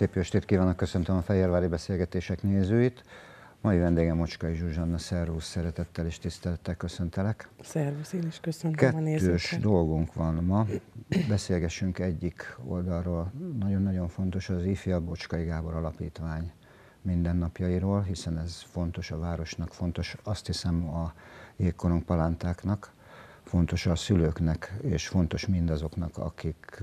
Szép estét kívánok, köszöntöm a Fejérvári Beszélgetések nézőit. Mai vendégem Mocskai Zsuzsanna, szervusz, szeretettel és tisztelettel köszöntelek. Szervusz, én is köszöntöm Kettős a nézőket. dolgunk van ma. Beszélgessünk egyik oldalról. Nagyon-nagyon fontos az IFIA Bocskai Gábor Alapítvány mindennapjairól, hiszen ez fontos a városnak, fontos azt hiszem a jégkorunk palántáknak, fontos a szülőknek, és fontos mindazoknak, akik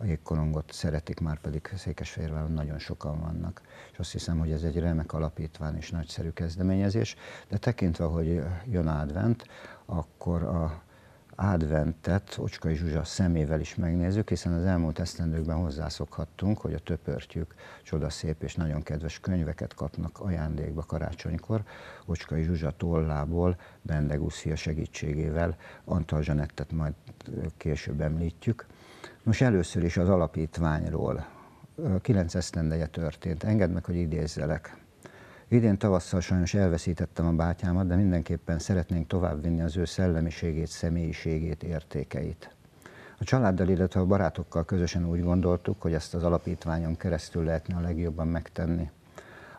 a jégkorongot szeretik, már pedig Székesfehérváron nagyon sokan vannak. És azt hiszem, hogy ez egy remek alapítvány és nagyszerű kezdeményezés, de tekintve, hogy jön advent, akkor a adventet Ocskai Zsuzsa szemével is megnézzük, hiszen az elmúlt esztendőkben hozzászokhattunk, hogy a töpörtjük csodaszép és nagyon kedves könyveket kapnak ajándékba karácsonykor. Ocskai Zsuzsa tollából Bendegúszia segítségével Antal Zsanettet majd később említjük most először is az alapítványról. Kilenc esztendeje történt. Engedd meg, hogy idézzelek. Idén tavasszal sajnos elveszítettem a bátyámat, de mindenképpen szeretnénk továbbvinni az ő szellemiségét, személyiségét, értékeit. A családdal, illetve a barátokkal közösen úgy gondoltuk, hogy ezt az alapítványon keresztül lehetne a legjobban megtenni.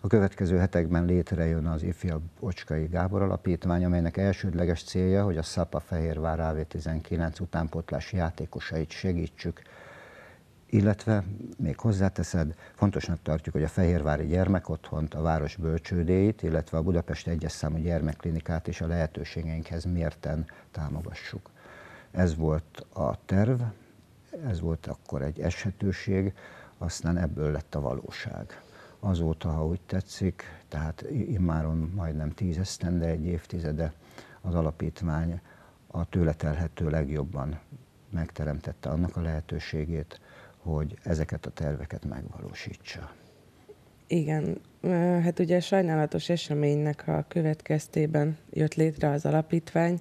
A következő hetekben létrejön az ifjabb Ocskai Gábor Alapítvány, amelynek elsődleges célja, hogy a Szapa Fehérvár AV19 utánpótlás játékosait segítsük, illetve még hozzáteszed, fontosnak tartjuk, hogy a Fehérvári gyermekotthont, a város bölcsődéit, illetve a Budapest egyes számú gyermekklinikát és a lehetőségeinkhez mérten támogassuk. Ez volt a terv, ez volt akkor egy eshetőség, aztán ebből lett a valóság azóta, ha úgy tetszik, tehát immáron majdnem tízesztende, egy évtizede az alapítvány a tőle telhető legjobban megteremtette annak a lehetőségét, hogy ezeket a terveket megvalósítsa. Igen, hát ugye sajnálatos eseménynek a következtében jött létre az alapítvány,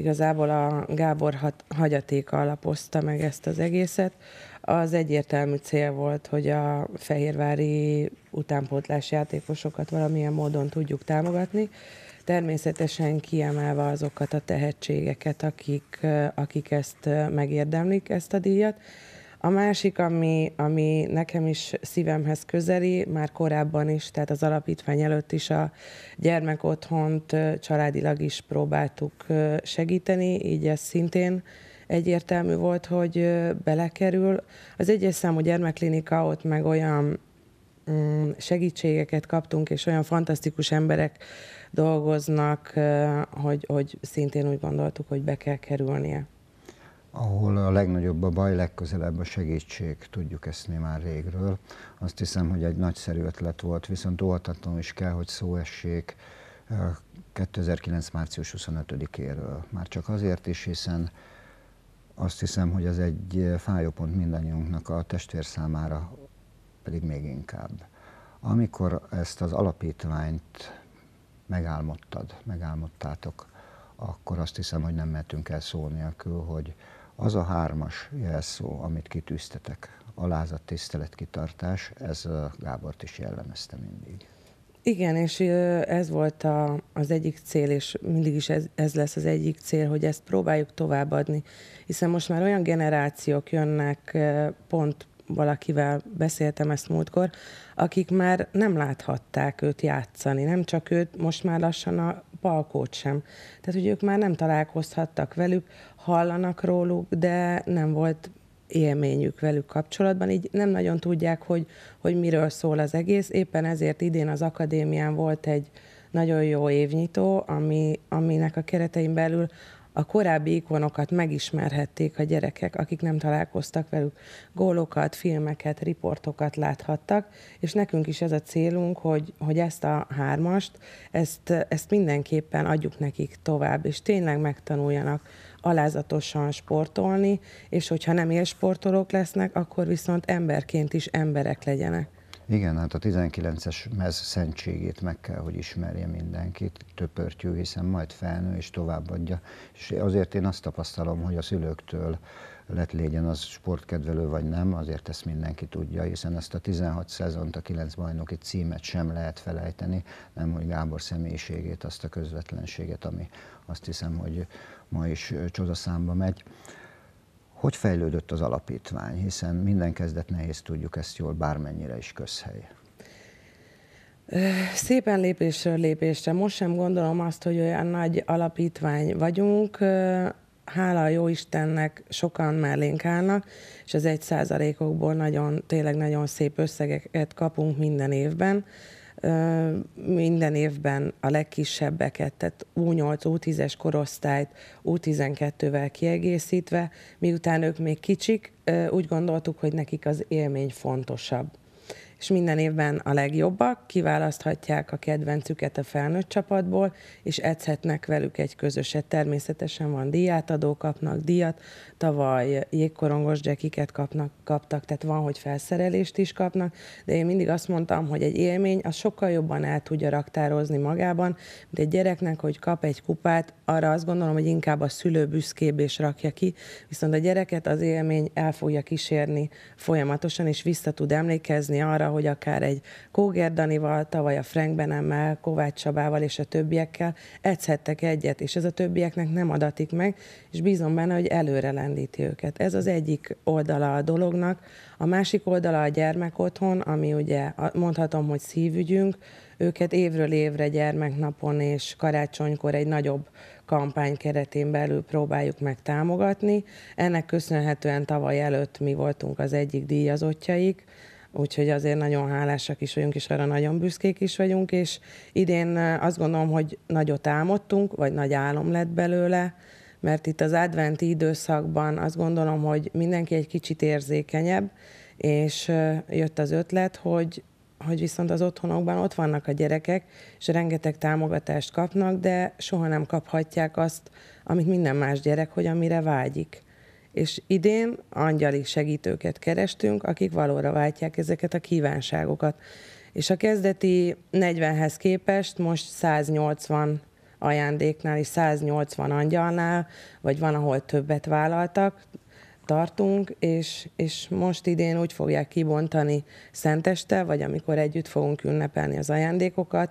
igazából a Gábor hat, hagyatéka alapozta meg ezt az egészet. Az egyértelmű cél volt, hogy a fehérvári utánpótlás játékosokat valamilyen módon tudjuk támogatni, természetesen kiemelve azokat a tehetségeket, akik, akik ezt eh, megérdemlik, ezt a díjat a másik, ami, ami nekem is szívemhez közeli, már korábban is, tehát az alapítvány előtt is a gyermekotthont családilag is próbáltuk segíteni, így ez szintén egyértelmű volt, hogy belekerül. Az egyes számú gyermekklinika ott meg olyan mm, segítségeket kaptunk, és olyan fantasztikus emberek dolgoznak, hogy, hogy szintén úgy gondoltuk, hogy be kell kerülnie ahol a legnagyobb a baj, legközelebb a segítség, tudjuk ezt mi már régről. Azt hiszem, hogy egy nagyszerű ötlet volt, viszont óhatatlanul is kell, hogy szó essék 2009. Eh, március 25-éről. Már csak azért is, hiszen azt hiszem, hogy ez egy eh, pont mindannyiunknak a testvér számára pedig még inkább. Amikor ezt az alapítványt megálmodtad, megálmodtátok, akkor azt hiszem, hogy nem mehetünk el szó nélkül, hogy az a hármas jelszó, amit kitűztetek, alázat, tisztelet, kitartás, ez Gábort is jellemezte mindig. Igen, és ez volt a, az egyik cél, és mindig is ez, ez lesz az egyik cél, hogy ezt próbáljuk továbbadni, hiszen most már olyan generációk jönnek, pont valakivel beszéltem ezt múltkor, akik már nem láthatták őt játszani, nem csak őt, most már lassan a Palkót sem. Tehát, hogy ők már nem találkozhattak velük, hallanak róluk, de nem volt élményük velük kapcsolatban, így nem nagyon tudják, hogy, hogy miről szól az egész. Éppen ezért idén az akadémián volt egy nagyon jó évnyitó, ami, aminek a keretein belül a korábbi ikonokat megismerhették a gyerekek, akik nem találkoztak velük. Gólokat, filmeket, riportokat láthattak, és nekünk is ez a célunk, hogy, hogy ezt a hármast, ezt, ezt mindenképpen adjuk nekik tovább, és tényleg megtanuljanak alázatosan sportolni, és hogyha nem élsportolók lesznek, akkor viszont emberként is emberek legyenek. Igen, hát a 19-es mez szentségét meg kell, hogy ismerje mindenkit, töpörtyű, hiszen majd felnő és továbbadja. És azért én azt tapasztalom, hogy a szülőktől lett légyen az sportkedvelő vagy nem, azért ezt mindenki tudja, hiszen ezt a 16 szezont, a 9 bajnoki címet sem lehet felejteni, nem hogy Gábor személyiségét, azt a közvetlenséget, ami azt hiszem, hogy ma is csodaszámba megy. Hogy fejlődött az alapítvány, hiszen minden kezdet nehéz tudjuk ezt jól, bármennyire is közhely. Szépen lépésről lépésre. Most sem gondolom azt, hogy olyan nagy alapítvány vagyunk. Hála a jó Istennek sokan mellénk állnak, és az egy százalékokból nagyon, tényleg nagyon szép összegeket kapunk minden évben minden évben a legkisebbeket, tehát U8, U10-es korosztályt U12-vel kiegészítve, miután ők még kicsik, úgy gondoltuk, hogy nekik az élmény fontosabb és minden évben a legjobbak kiválaszthatják a kedvencüket a felnőtt csapatból, és edzhetnek velük egy közöset. Természetesen van díjátadó, kapnak díjat, tavaly jégkorongos jackiket kapnak, kaptak, tehát van, hogy felszerelést is kapnak, de én mindig azt mondtam, hogy egy élmény az sokkal jobban el tudja raktározni magában, de egy gyereknek, hogy kap egy kupát, arra azt gondolom, hogy inkább a szülő büszkébb és rakja ki, viszont a gyereket az élmény el fogja kísérni folyamatosan, és vissza tud emlékezni arra, hogy akár egy Kóger Danival, tavaly a Frank Benemmel, Kovács Csabával és a többiekkel edzhettek egyet, és ez a többieknek nem adatik meg, és bízom benne, hogy előre lendíti őket. Ez az egyik oldala a dolognak. A másik oldala a gyermekotthon, ami ugye mondhatom, hogy szívügyünk, őket évről évre gyermeknapon és karácsonykor egy nagyobb kampány keretén belül próbáljuk meg támogatni. Ennek köszönhetően tavaly előtt mi voltunk az egyik díjazottjaik, úgyhogy azért nagyon hálásak is vagyunk, és arra nagyon büszkék is vagyunk, és idén azt gondolom, hogy nagyot álmodtunk, vagy nagy álom lett belőle, mert itt az adventi időszakban azt gondolom, hogy mindenki egy kicsit érzékenyebb, és jött az ötlet, hogy, hogy viszont az otthonokban ott vannak a gyerekek, és rengeteg támogatást kapnak, de soha nem kaphatják azt, amit minden más gyerek, hogy amire vágyik. És idén angyali segítőket kerestünk, akik valóra váltják ezeket a kívánságokat. És a kezdeti 40-hez képest most 180 ajándéknál és 180 angyalnál, vagy van, ahol többet vállaltak, tartunk, és, és most idén úgy fogják kibontani szenteste, vagy amikor együtt fogunk ünnepelni az ajándékokat,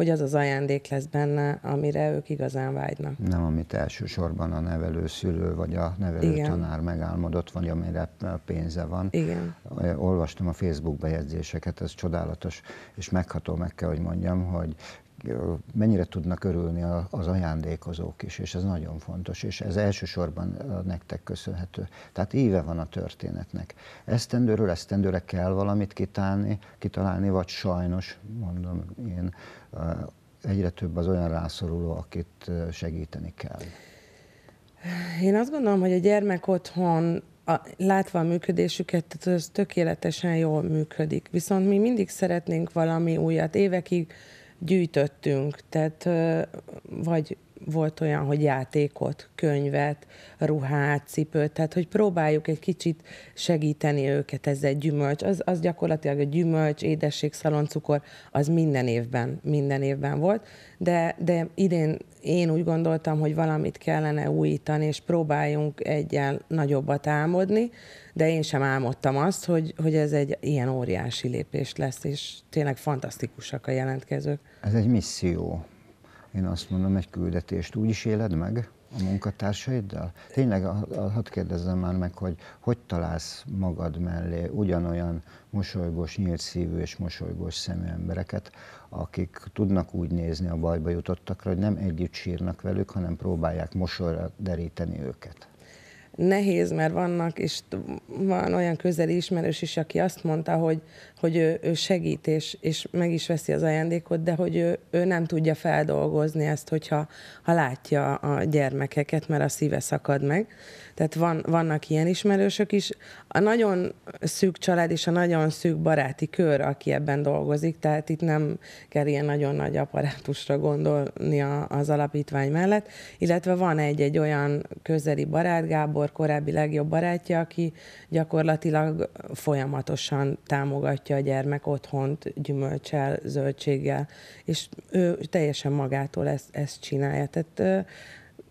hogy az az ajándék lesz benne, amire ők igazán vágynak. Nem, amit elsősorban a nevelő szülő vagy a nevelő Igen. tanár megálmodott, vagy amire pénze van. Igen. Olvastam a Facebook bejegyzéseket, ez csodálatos, és megható, meg kell, hogy mondjam, hogy mennyire tudnak örülni az ajándékozók is, és ez nagyon fontos, és ez elsősorban nektek köszönhető. Tehát éve van a történetnek. Esztendőről esztendőre kell valamit kitálni, kitalálni, vagy sajnos, mondom én, egyre több az olyan rászoruló, akit segíteni kell. Én azt gondolom, hogy a gyermek otthon a, látva a működésüket, ez tökéletesen jól működik. Viszont mi mindig szeretnénk valami újat. Évekig gyűjtöttünk, tehát vagy volt olyan, hogy játékot, könyvet, ruhát, cipőt, tehát hogy próbáljuk egy kicsit segíteni őket ezzel gyümölcs. Az, az gyakorlatilag a gyümölcs, édesség, szaloncukor, az minden évben, minden évben volt, de, de idén én úgy gondoltam, hogy valamit kellene újítani, és próbáljunk egyen nagyobbat álmodni, de én sem álmodtam azt, hogy, hogy ez egy ilyen óriási lépés lesz, és tényleg fantasztikusak a jelentkezők. Ez egy misszió. Én azt mondom, egy küldetést úgy is éled meg, a munkatársaiddal? Tényleg, hadd kérdezzem már meg, hogy hogy találsz magad mellé ugyanolyan mosolygós, nyílt szívű és mosolygós szemű embereket, akik tudnak úgy nézni a bajba jutottakra, hogy nem együtt sírnak velük, hanem próbálják mosolyra deríteni őket nehéz, mert vannak, és van olyan közeli ismerős is, aki azt mondta, hogy, hogy ő, ő segít, és, és meg is veszi az ajándékot, de hogy ő, ő nem tudja feldolgozni ezt, hogyha ha látja a gyermekeket, mert a szíve szakad meg. Tehát van, vannak ilyen ismerősök is. A nagyon szűk család és a nagyon szűk baráti kör, aki ebben dolgozik, tehát itt nem kell ilyen nagyon nagy apparátusra gondolni az alapítvány mellett, illetve van egy-egy olyan közeli barát, Gábor, Gábor korábbi legjobb barátja, aki gyakorlatilag folyamatosan támogatja a gyermek otthont gyümölcsel, zöldséggel, és ő teljesen magától ezt, ezt csinálja. Tehát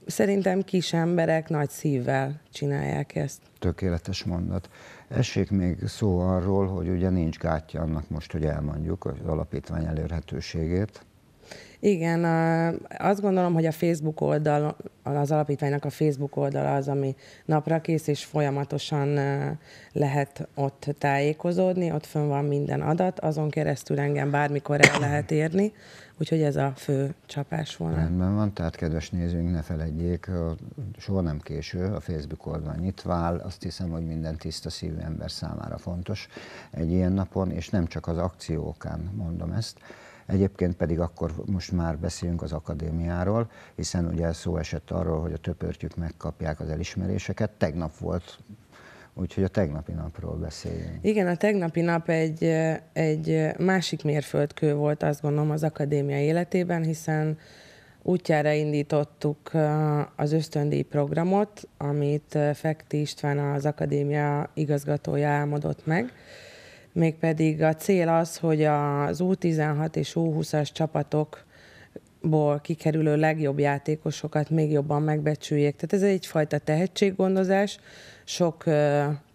szerintem kis emberek nagy szívvel csinálják ezt. Tökéletes mondat. Essék még szó arról, hogy ugye nincs gátja annak most, hogy elmondjuk az alapítvány elérhetőségét. Igen, azt gondolom, hogy a Facebook oldal, az alapítványnak a Facebook oldala az, ami napra kész, és folyamatosan lehet ott tájékozódni, ott fönn van minden adat, azon keresztül engem bármikor el lehet érni, úgyhogy ez a fő csapás volna. Rendben van, tehát kedves nézőink, ne felejtjék, soha nem késő, a Facebook oldal nyitva áll, azt hiszem, hogy minden tiszta szívű ember számára fontos egy ilyen napon, és nem csak az akciókán mondom ezt, Egyébként pedig akkor most már beszélünk az akadémiáról, hiszen ugye szó esett arról, hogy a töpörtjük megkapják az elismeréseket. Tegnap volt Úgyhogy a tegnapi napról beszéljünk. Igen, a tegnapi nap egy, egy másik mérföldkő volt, azt gondolom, az akadémia életében, hiszen útjára indítottuk az ösztöndíj programot, amit Fekti István az akadémia igazgatója álmodott meg, mégpedig a cél az, hogy az U16 és U20-as csapatok ból kikerülő legjobb játékosokat még jobban megbecsüljék. Tehát ez egyfajta tehetséggondozás, sok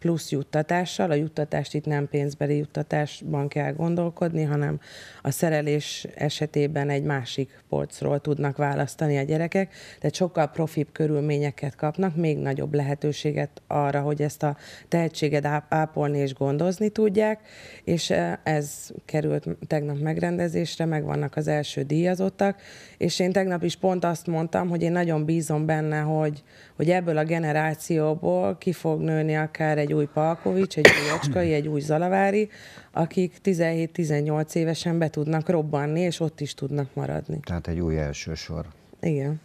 plusz juttatással. A juttatást itt nem pénzbeli juttatásban kell gondolkodni, hanem a szerelés esetében egy másik polcról tudnak választani a gyerekek, de sokkal profibb körülményeket kapnak, még nagyobb lehetőséget arra, hogy ezt a tehetséget ápolni és gondozni tudják, és eh, ez került tegnap megrendezésre, megvannak az első díjazottak, és én tegnap is pont azt mondtam, hogy én nagyon bízom benne, hogy, hogy ebből a generációból ki fog nőni akár egy új Palkovics, egy új Ocskai, egy új Zalavári, akik 17-18 évesen be tudnak robbanni, és ott is tudnak maradni. Tehát egy új elsősor. Igen.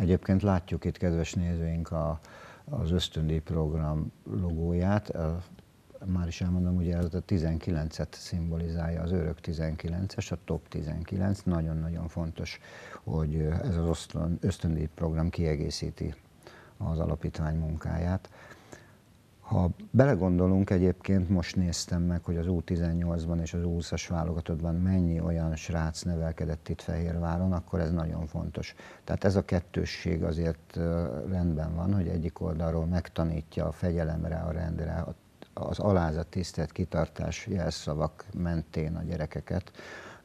Egyébként látjuk itt, kedves nézőink, a, az ösztöndi program logóját. Már is elmondom, ugye ez a 19-et szimbolizálja, az örök 19-es, a top 19. Nagyon-nagyon fontos, hogy ez az ösztöndi program kiegészíti az alapítvány munkáját. Ha belegondolunk egyébként, most néztem meg, hogy az U18-ban és az U20-as válogatottban mennyi olyan srác nevelkedett itt Fehérváron, akkor ez nagyon fontos. Tehát ez a kettősség azért rendben van, hogy egyik oldalról megtanítja a fegyelemre, a rendre, az alázat, tisztelt, kitartás jelszavak mentén a gyerekeket,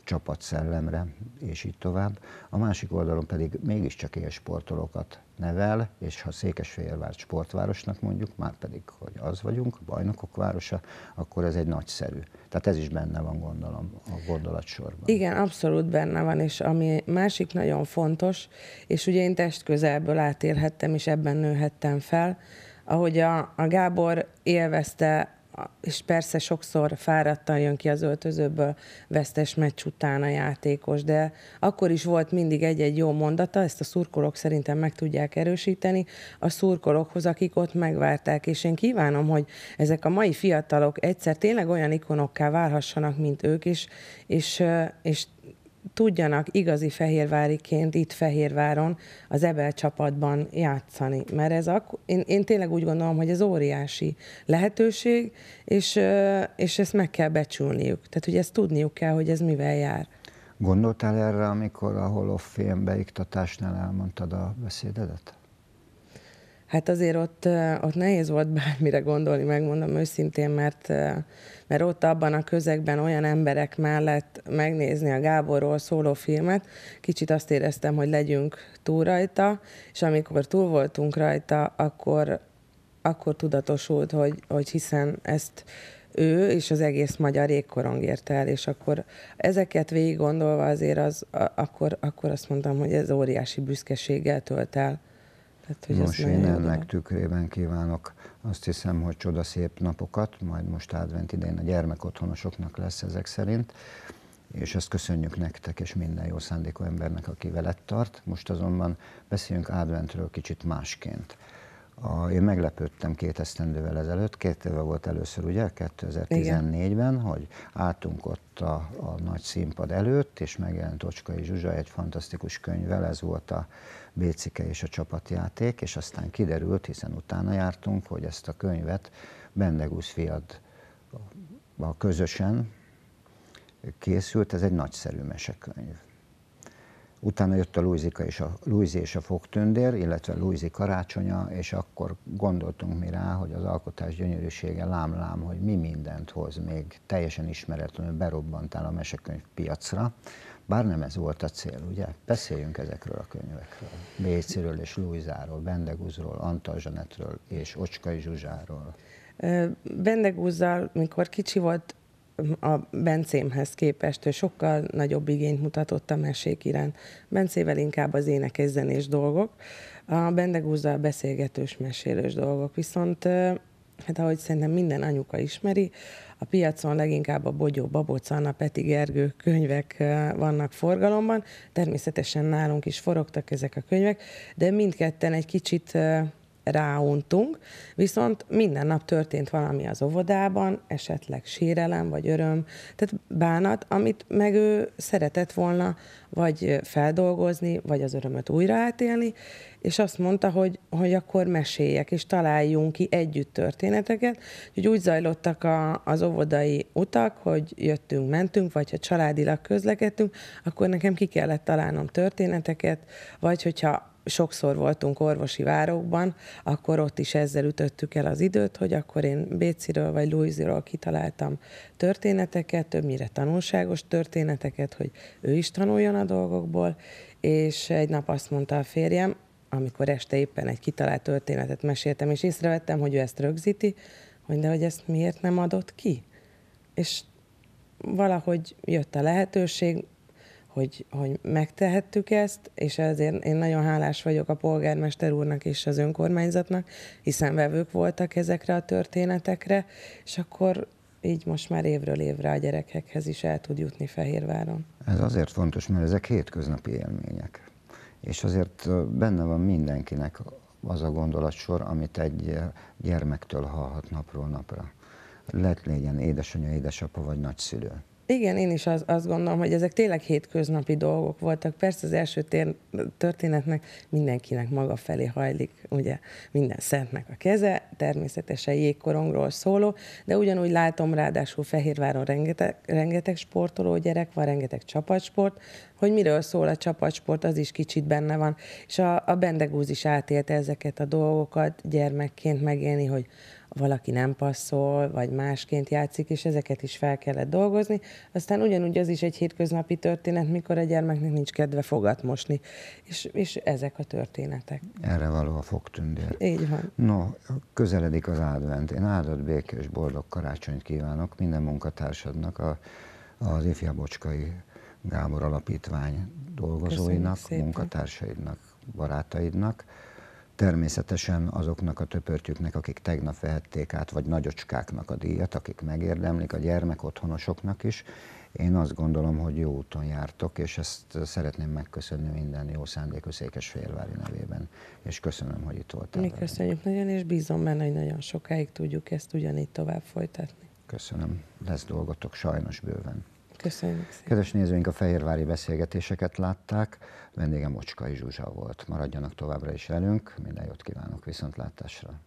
csapatszellemre, és így tovább. A másik oldalon pedig mégiscsak élsportolókat nevel, és ha Székesfehérvár sportvárosnak mondjuk, már pedig, hogy az vagyunk, a bajnokok városa, akkor ez egy nagyszerű. Tehát ez is benne van, gondolom, a gondolatsorban. Igen, abszolút benne van, és ami másik nagyon fontos, és ugye én test közelből átérhettem, és ebben nőhettem fel, ahogy a, a Gábor élvezte és persze sokszor fáradtan jön ki az öltözőből vesztes meccs után a játékos, de akkor is volt mindig egy-egy jó mondata, ezt a szurkolók szerintem meg tudják erősíteni, a szurkolókhoz, akik ott megvárták, és én kívánom, hogy ezek a mai fiatalok egyszer tényleg olyan ikonokká válhassanak, mint ők, és, és, és tudjanak igazi fehérváriként itt Fehérváron az Ebel csapatban játszani. Mert ez ak- én, én tényleg úgy gondolom, hogy ez óriási lehetőség, és, és ezt meg kell becsülniük. Tehát, hogy ezt tudniuk kell, hogy ez mivel jár. Gondoltál erre, amikor a Holofén beiktatásnál elmondtad a beszédedet? Hát azért ott, ott nehéz volt bármire gondolni, megmondom őszintén, mert, mert ott abban a közegben olyan emberek mellett megnézni a Gáborról szóló filmet, kicsit azt éreztem, hogy legyünk túl rajta, és amikor túl voltunk rajta, akkor, akkor tudatosult, hogy, hogy hiszen ezt ő és az egész magyar égkorong érte el, és akkor ezeket végig gondolva azért az, akkor, akkor azt mondtam, hogy ez óriási büszkeséggel tölt el. Tehát, hogy Nos, én ennek tükrében kívánok azt hiszem, hogy csodaszép napokat, majd most advent idején a gyermekotthonosoknak lesz ezek szerint, és ezt köszönjük nektek és minden jó szándékú embernek, aki veled tart. Most azonban beszéljünk adventről kicsit másként. A, én meglepődtem két esztendővel ezelőtt, két éve volt először, ugye, 2014-ben, hogy álltunk ott a, a nagy színpad előtt, és megjelent Ocskai Zsuzsa egy fantasztikus könyvvel, ez volt a Bécike és a csapatjáték, és aztán kiderült, hiszen utána jártunk, hogy ezt a könyvet Bendegusz fiad a közösen készült, ez egy nagyszerű mesekönyv. Utána jött a Luizika és a, Luizi és a fogtündér, illetve Luizi karácsonya, és akkor gondoltunk mi rá, hogy az alkotás gyönyörűsége lámlám, hogy mi mindent hoz még teljesen ismeretlenül berobbantál a mesekönyv piacra, bár nem ez volt a cél, ugye? Beszéljünk ezekről a könyvekről. Béciről és Luizáról, Bendegúzról, Antal Zsanetről és Ocskai Zsuzsáról. Bendegúzzal, mikor kicsi volt, a Bencémhez képest ő sokkal nagyobb igényt mutatott a mesék iránt. Bencével inkább az énekes zenés dolgok, a a beszélgetős, mesélős dolgok. Viszont, hát ahogy szerintem minden anyuka ismeri, a piacon leginkább a Bogyó Babóca, Anna Peti Gergő könyvek vannak forgalomban. Természetesen nálunk is forogtak ezek a könyvek, de mindketten egy kicsit ráuntunk, viszont minden nap történt valami az óvodában, esetleg sérelem vagy öröm, tehát bánat, amit meg ő szeretett volna vagy feldolgozni, vagy az örömöt újra átélni, és azt mondta, hogy, hogy akkor meséljek, és találjunk ki együtt történeteket, hogy úgy zajlottak a, az óvodai utak, hogy jöttünk, mentünk, vagy ha családilag közlekedtünk, akkor nekem ki kellett találnom történeteket, vagy hogyha sokszor voltunk orvosi várokban, akkor ott is ezzel ütöttük el az időt, hogy akkor én Béciről vagy Louisiról kitaláltam történeteket, többnyire tanulságos történeteket, hogy ő is tanuljon a dolgokból, és egy nap azt mondta a férjem, amikor este éppen egy kitalált történetet meséltem, és észrevettem, hogy ő ezt rögzíti, hogy de hogy ezt miért nem adott ki? És valahogy jött a lehetőség, hogy, hogy megtehettük ezt, és ezért én nagyon hálás vagyok a polgármester úrnak és az önkormányzatnak, hiszen vevők voltak ezekre a történetekre, és akkor így most már évről évre a gyerekekhez is el tud jutni Fehérváron. Ez azért fontos, mert ezek hétköznapi élmények. És azért benne van mindenkinek az a gondolatsor, amit egy gyermektől hallhat napról napra. Lett légyen édesanyja, édesapa vagy nagyszülő. Igen, én is az, azt gondolom, hogy ezek tényleg hétköznapi dolgok voltak. Persze az első tér, történetnek mindenkinek maga felé hajlik, ugye minden szentnek a keze, természetesen jégkorongról szóló, de ugyanúgy látom ráadásul Fehérváron rengeteg, rengeteg sportoló gyerek van, rengeteg csapatsport, hogy miről szól a csapatsport, az is kicsit benne van. És a, a Bendegúz is átélte ezeket a dolgokat gyermekként megélni, hogy valaki nem passzol, vagy másként játszik, és ezeket is fel kellett dolgozni. Aztán ugyanúgy az is egy hétköznapi történet, mikor a gyermeknek nincs kedve fogat mosni. És, és ezek a történetek. Erre való a fogtündér. Így van. No, közeledik az advent. Én áldott békés, boldog karácsonyt kívánok minden munkatársadnak, a, az ifjabocskai Gábor Alapítvány dolgozóinak, munkatársaidnak, barátaidnak Természetesen azoknak a töpörtyüknek, akik tegnap vehették át, vagy nagyocskáknak a díjat, akik megérdemlik, a gyermekotthonosoknak is. Én azt gondolom, hogy jó úton jártok, és ezt szeretném megköszönni minden jó szándékú Székesfehérvári nevében. És köszönöm, hogy itt voltál. Mi köszönjük nagyon, és bízom benne, hogy nagyon sokáig tudjuk ezt ugyanígy tovább folytatni. Köszönöm. Lesz dolgotok sajnos bőven. Köszönjük szépen. Kedves nézőink a fehérvári beszélgetéseket látták. Vendégem Mocskai Zsuzsa volt. Maradjanak továbbra is velünk. Minden jót kívánok viszontlátásra.